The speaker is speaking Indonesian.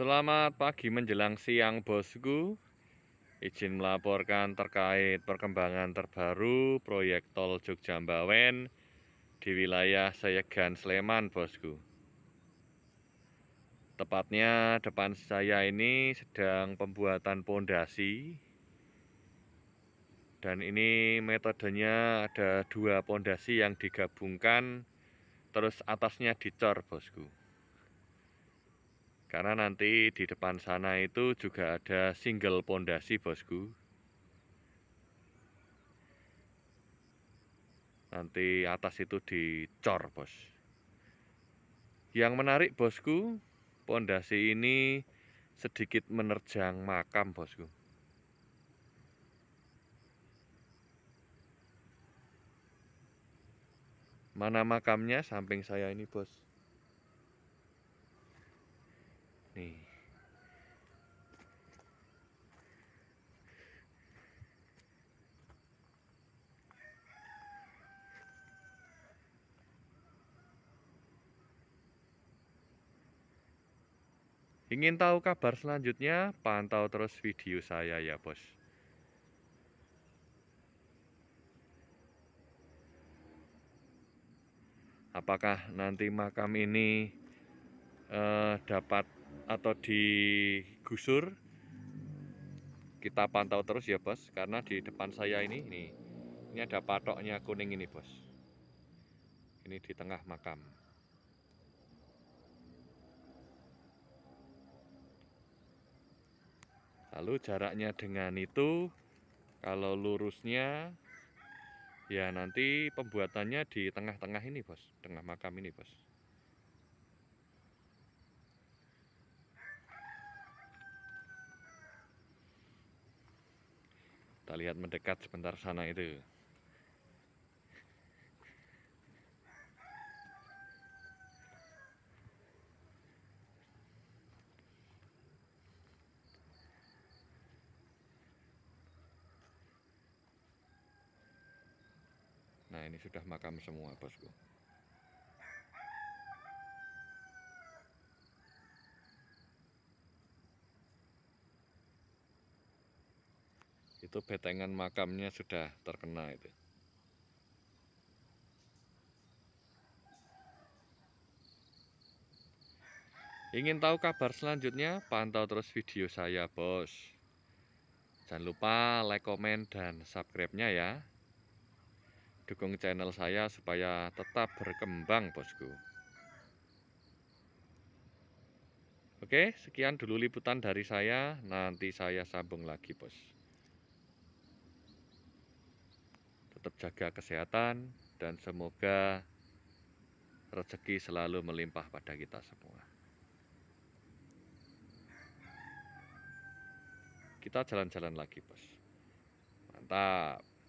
Selamat pagi menjelang siang bosku Izin melaporkan terkait perkembangan terbaru proyek tol Jogja-Mbawen di wilayah Seyegan Sleman bosku Tepatnya depan saya ini sedang pembuatan pondasi dan ini metodenya ada dua pondasi yang digabungkan terus atasnya dicor bosku karena nanti di depan sana itu juga ada single pondasi bosku. Nanti atas itu dicor bos. Yang menarik bosku, pondasi ini sedikit menerjang makam bosku. Mana makamnya samping saya ini bos. Ingin tahu kabar selanjutnya? Pantau terus video saya ya bos. Apakah nanti makam ini eh, dapat atau digusur? Kita pantau terus ya bos, karena di depan saya ini, ini, ini ada patoknya kuning ini bos. Ini di tengah makam. Lalu jaraknya dengan itu kalau lurusnya ya nanti pembuatannya di tengah-tengah ini, Bos. Tengah makam ini, Bos. Kita lihat mendekat sebentar sana itu. Nah ini sudah makam semua bosku. Itu betengan makamnya sudah terkena itu. Ingin tahu kabar selanjutnya? Pantau terus video saya, bos. Jangan lupa like, komen, dan subscribe-nya ya dukung channel saya supaya tetap berkembang bosku Oke sekian dulu liputan dari saya nanti saya sambung lagi bos tetap jaga kesehatan dan semoga rezeki selalu melimpah pada kita semua kita jalan-jalan lagi bos mantap